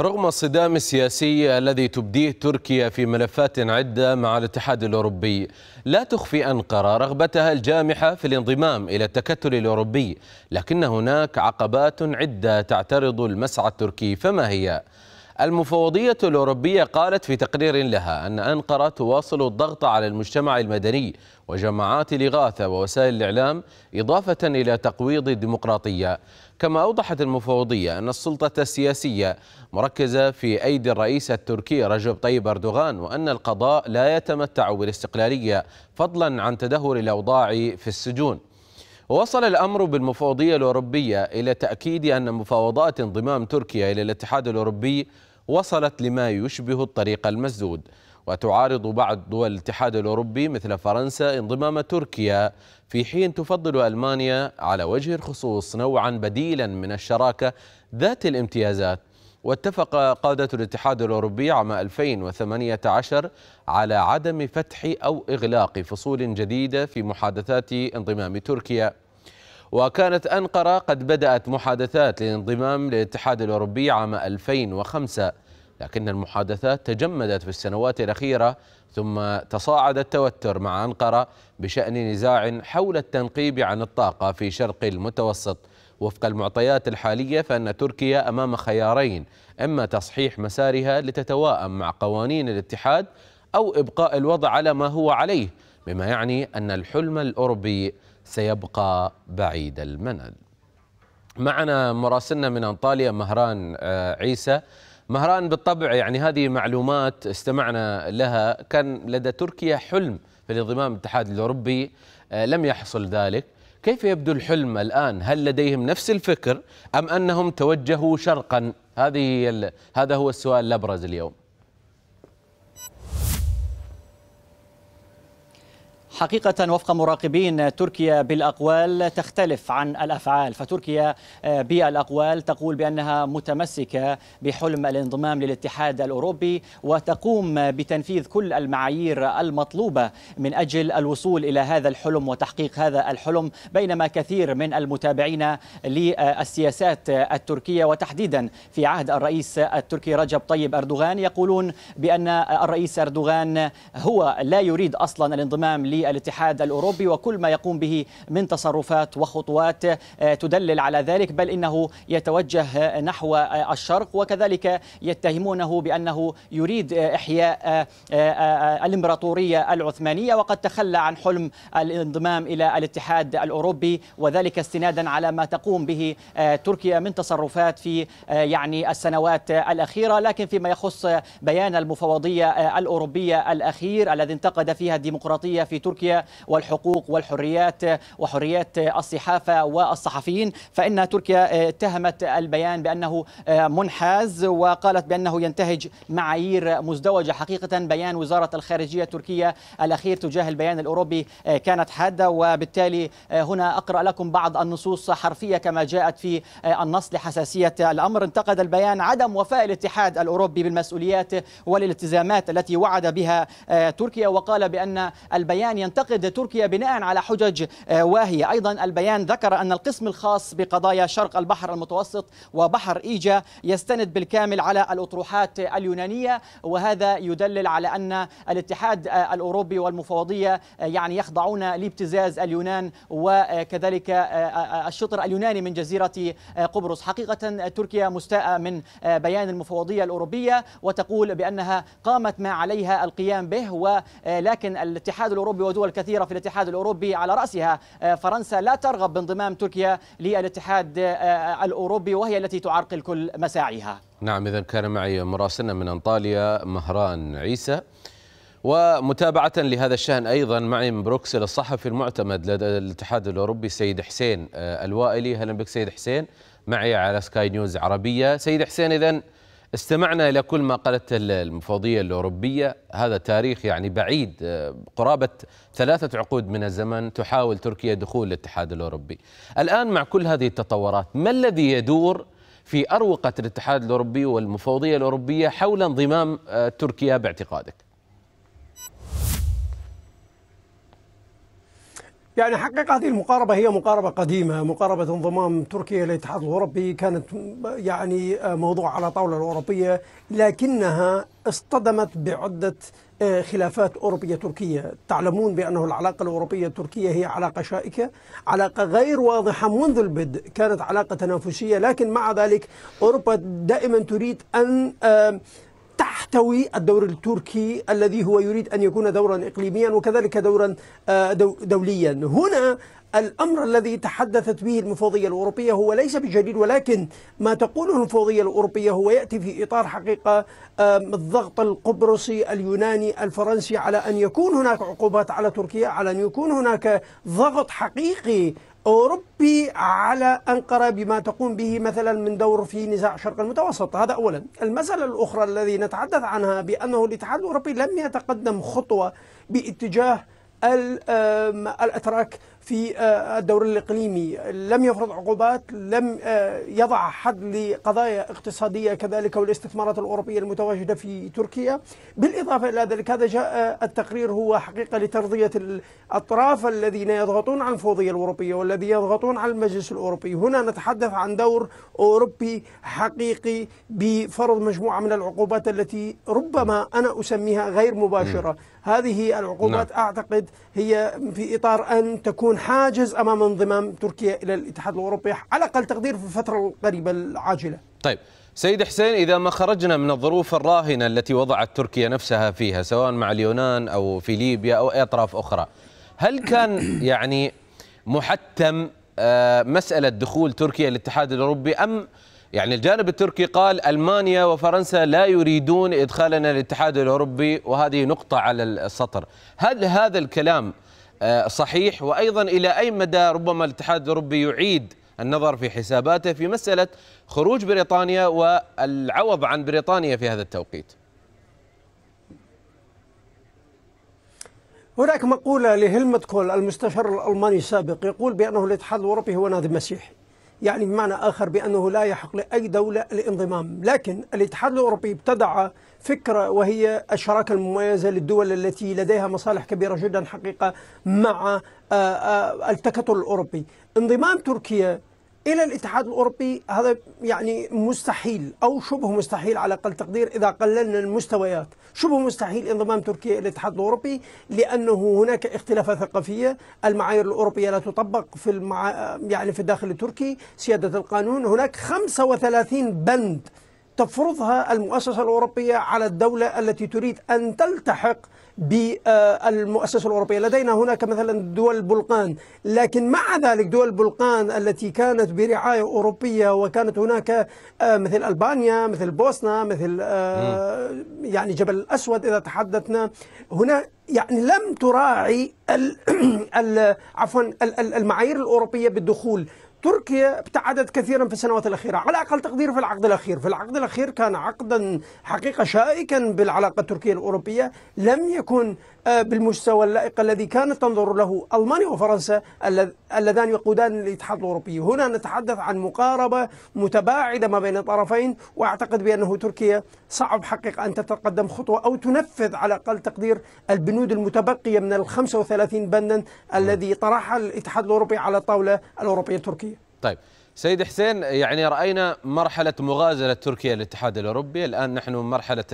رغم الصدام السياسي الذي تبديه تركيا في ملفات عدة مع الاتحاد الأوروبي لا تخفي أنقرة رغبتها الجامحة في الانضمام إلى التكتل الأوروبي لكن هناك عقبات عدة تعترض المسعى التركي فما هي؟ المفوضية الأوروبية قالت في تقرير لها أن أنقرة تواصل الضغط على المجتمع المدني وجماعات الإغاثة ووسائل الإعلام إضافة إلى تقويض الديمقراطية كما أوضحت المفوضية أن السلطة السياسية مركزة في أيدي الرئيس التركي رجب طيب أردوغان وأن القضاء لا يتمتع بالاستقلالية فضلا عن تدهور الأوضاع في السجون وصل الأمر بالمفوضية الأوروبية إلى تأكيد أن مفاوضات انضمام تركيا إلى الاتحاد الأوروبي وصلت لما يشبه الطريق المسدود وتعارض بعض دول الاتحاد الأوروبي مثل فرنسا انضمام تركيا في حين تفضل ألمانيا على وجه الخصوص نوعا بديلا من الشراكة ذات الامتيازات واتفق قادة الاتحاد الأوروبي عام 2018 على عدم فتح أو إغلاق فصول جديدة في محادثات انضمام تركيا وكانت أنقرة قد بدأت محادثات للانضمام للاتحاد الأوروبي عام 2005 لكن المحادثات تجمدت في السنوات الأخيرة ثم تصاعد التوتر مع أنقرة بشأن نزاع حول التنقيب عن الطاقة في شرق المتوسط وفق المعطيات الحالية فأن تركيا أمام خيارين إما تصحيح مسارها لتتواءم مع قوانين الاتحاد أو إبقاء الوضع على ما هو عليه بما يعني أن الحلم الأوروبي سيبقى بعيد المنال معنا مراسلنا من أنطاليا مهران آه، عيسى مهران بالطبع يعني هذه معلومات استمعنا لها كان لدى تركيا حلم في الانضمام الاتحاد الأوروبي آه، لم يحصل ذلك كيف يبدو الحلم الآن هل لديهم نفس الفكر أم أنهم توجهوا شرقا هذه هذا هو السؤال الأبرز اليوم حقيقة وفق مراقبين تركيا بالأقوال تختلف عن الأفعال فتركيا آه، بالأقوال تقول بأنها متمسكة بحلم الانضمام للاتحاد الأوروبي وتقوم بتنفيذ كل المعايير المطلوبة من أجل الوصول إلى هذا الحلم وتحقيق هذا الحلم بينما كثير من المتابعين للسياسات التركية وتحديدا في عهد الرئيس التركي رجب طيب أردوغان يقولون بأن الرئيس أردوغان هو لا يريد أصلا الانضمام الاتحاد الأوروبي وكل ما يقوم به من تصرفات وخطوات آه، تدلل على ذلك بل إنه يتوجه آه، نحو آه، الشرق وكذلك يتهمونه بأنه يريد إحياء الإمبراطورية العثمانية وقد تخلى عن حلم الانضمام إلى الاتحاد الأوروبي وذلك استنادا على ما تقوم به تركيا من تصرفات في يعني السنوات الأخيرة لكن فيما يخص بيان المفوضية الأوروبية الأخير الذي انتقد فيها الديمقراطية في تركيا تركيا والحقوق والحريات وحريات الصحافه والصحفيين فان تركيا آه، اتهمت البيان بانه آه، منحاز وقالت بانه ينتهج معايير مزدوجه حقيقه بيان وزاره الخارجيه التركيه الاخير تجاه البيان الاوروبي آه، كانت حاده وبالتالي هنا اقرا لكم بعض النصوص حرفيه كما جاءت في النص لحساسيه الامر انتقد البيان عدم وفاء الاتحاد الاوروبي بالمسؤوليات والالتزامات التي وعد بها تركيا وقال بان البيان ينتقد تركيا بناء على حجج آه، واهية أيضا البيان ذكر أن القسم الخاص بقضايا شرق البحر المتوسط وبحر إيجا يستند بالكامل على الأطروحات اليونانية وهذا يدلل على أن الاتحاد آه، الأوروبي والمفوضية آه، يعني يخضعون لابتزاز اليونان وكذلك الشطر اليوناني من جزيرة قبرص حقيقة تركيا مستاءة من بيان المفوضية الأوروبية وتقول بأنها قامت ما عليها القيام به ولكن الاتحاد الأوروبي ودول دول كثيرة في الاتحاد الأوروبي على رأسها آه، فرنسا لا ترغب بانضمام تركيا للاتحاد آه، آه، الأوروبي وهي التي تعرقل كل مساعيها نعم إذا كان معي مراسلنا من أنطاليا مهران عيسى ومتابعة لهذا الشأن أيضا معي من بروكسل الصحفي المعتمد لدى الاتحاد الأوروبي سيد حسين الوائلي أهلا بك سيد حسين معي على سكاي نيوز عربية سيد حسين إذا استمعنا إلى كل ما قالته المفوضية الأوروبية هذا تاريخ يعني بعيد آه، قرابة ثلاثة عقود من الزمن تحاول تركيا دخول الاتحاد الأوروبي الآن مع كل هذه التطورات ما الذي يدور في أروقة الاتحاد الأوروبي والمفوضية الأوروبية حول انضمام آه، تركيا باعتقادك يعني حقيقة هذه المقاربة هي مقاربة قديمة مقاربة انضمام تركيا للاتحاد الأوروبي كانت يعني موضوع على طاولة الأوروبية لكنها اصطدمت بعدة آه، خلافات أوروبية تركية تعلمون بأنه العلاقة الأوروبية التركية هي علاقة شائكة علاقة غير واضحة منذ البدء كانت علاقة تنافسية لكن مع ذلك أوروبا دائما تريد أن آه، تحتوي الدور التركي الذي هو يريد أن يكون دورا إقليميا وكذلك دورا آه، دوليا هنا الأمر الذي تحدثت به المفوضية الأوروبية هو ليس بجديد ولكن ما تقوله المفوضية الأوروبية هو يأتي في إطار حقيقة الضغط القبرصي اليوناني الفرنسي على أن يكون هناك عقوبات على تركيا على أن يكون هناك ضغط حقيقي أوروبي على أنقرة بما تقوم به مثلا من دور في نزاع الشرق المتوسط هذا أولا المسألة الأخرى الذي نتحدث عنها بأنه الاتحاد الأوروبي لم يتقدم خطوة باتجاه الاتراك في آه، الدور الإقليمي لم يفرض عقوبات لم آه، يضع حد لقضايا اقتصادية كذلك والاستثمارات الأوروبية المتواجدة في تركيا بالإضافة إلى ذلك هذا جاء آه، التقرير هو حقيقة لترضية الأطراف الذين يضغطون على الفوضية الأوروبية والذي يضغطون على المجلس الأوروبي هنا نتحدث عن دور أوروبي حقيقي بفرض مجموعة من العقوبات التي ربما أنا أسميها غير مباشرة هذه العقوبات نعم. أعتقد هي في إطار أن تكون حاجز أمام انضمام تركيا إلى الاتحاد الأوروبي على أقل تقدير في الفترة القريبة العاجلة طيب سيد حسين إذا ما خرجنا من الظروف الراهنة التي وضعت تركيا نفسها فيها سواء مع اليونان أو في ليبيا أو أي أطراف أخرى هل كان يعني محتم آه، مسألة دخول تركيا الاتحاد الأوروبي أم يعني الجانب التركي قال المانيا وفرنسا لا يريدون ادخالنا للاتحاد الاوروبي وهذه نقطه على السطر هل هذا الكلام آه، صحيح وايضا الى اي مدى ربما الاتحاد الاوروبي يعيد النظر في حساباته في مساله خروج بريطانيا والعوض عن بريطانيا في هذا التوقيت هناك مقولة لهيلمت كول المستشار الألماني السابق يقول بأنه الاتحاد الأوروبي هو نادي مسيحي يعني بمعنى آخر بأنه لا يحق لأي دولة الانضمام لكن الاتحاد الأوروبي ابتدع فكرة وهي الشراكة المميزة للدول التي لديها مصالح كبيرة جدا حقيقة مع آه، آه، التكتل الأوروبي انضمام تركيا الى الاتحاد الاوروبي هذا يعني مستحيل او شبه مستحيل على اقل تقدير اذا قللنا المستويات، شبه مستحيل انضمام تركيا الى الاتحاد الاوروبي لانه هناك اختلافات ثقافيه، المعايير الاوروبيه لا تطبق في المع... يعني في الداخل التركي، سياده القانون، هناك 35 بند تفرضها المؤسسه الاوروبيه على الدوله التي تريد ان تلتحق بالمؤسسة الأوروبية لدينا هناك مثلا دول بلقان لكن مع ذلك دول بلقان التي كانت برعاية أوروبية وكانت هناك آه، مثل ألبانيا مثل بوسنا مثل آه، يعني جبل الأسود إذا تحدثنا هنا يعني لم تراعي عفوا المعايير الأوروبية بالدخول تركيا ابتعدت كثيرا في السنوات الأخيرة على أقل تقدير في العقد الأخير في العقد الأخير كان عقدا حقيقة شائكا بالعلاقة التركية الأوروبية لم يكن آه، بالمستوى اللائق الذي كانت تنظر له ألمانيا وفرنسا اللذان يقودان الاتحاد الأوروبي هنا نتحدث عن مقاربة متباعدة ما بين الطرفين وأعتقد بأنه تركيا صعب حقيقة أن تتقدم خطوة أو تنفذ على أقل تقدير البنود المتبقية من ال 35 بندا نعم. الذي طرحها الاتحاد الأوروبي على الطاولة الأوروبية التركية طيب سيد حسين يعني راينا مرحله مغازله تركيا للاتحاد الاوروبي الان نحن مرحله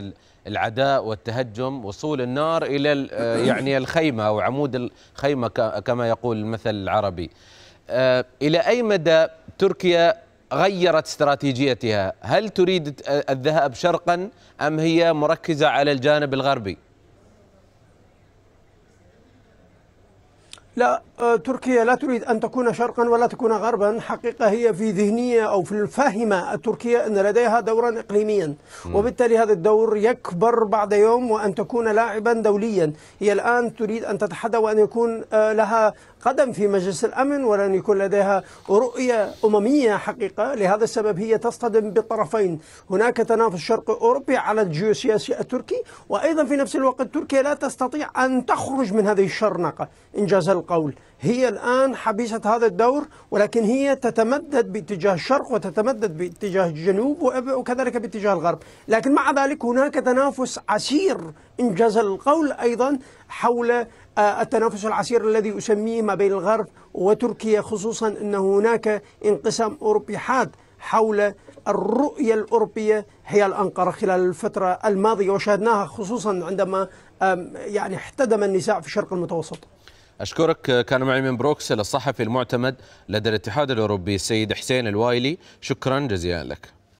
العداء والتهجم وصول النار الى آه، يعني الخيمه او عمود الخيمه كما يقول المثل العربي آه، الى اي مدى تركيا غيرت استراتيجيتها هل تريد الذهاب شرقا ام هي مركزه على الجانب الغربي لا آه، تركيا لا تريد أن تكون شرقا ولا تكون غربا حقيقة هي في ذهنية أو في الفاهمة التركية أن لديها دورا إقليميا وبالتالي هذا الدور يكبر بعد يوم وأن تكون لاعبا دوليا هي الآن تريد أن تتحدى وأن يكون آه، لها قدم في مجلس الأمن ولن يكون لديها رؤية أممية حقيقة لهذا السبب هي تصطدم بالطرفين هناك تنافس شرق أوروبي على الجيوسياسي التركي وأيضا في نفس الوقت تركيا لا تستطيع أن تخرج من هذه الشرنقة إنجاز القول هي الآن حبيسة هذا الدور ولكن هي تتمدد باتجاه الشرق وتتمدد باتجاه الجنوب وكذلك باتجاه الغرب لكن مع ذلك هناك تنافس عسير إن جاز القول أيضا حول آه، التنافس العسير الذي أسميه ما بين الغرب وتركيا خصوصا أن هناك انقسام أوروبي حاد حول الرؤية الأوروبية هي الأنقرة خلال الفترة الماضية وشاهدناها خصوصا عندما يعني احتدم النزاع في الشرق المتوسط أشكرك كان معي من بروكسل الصحفي المعتمد لدى الاتحاد الأوروبي السيد حسين الوايلي شكرا جزيلا لك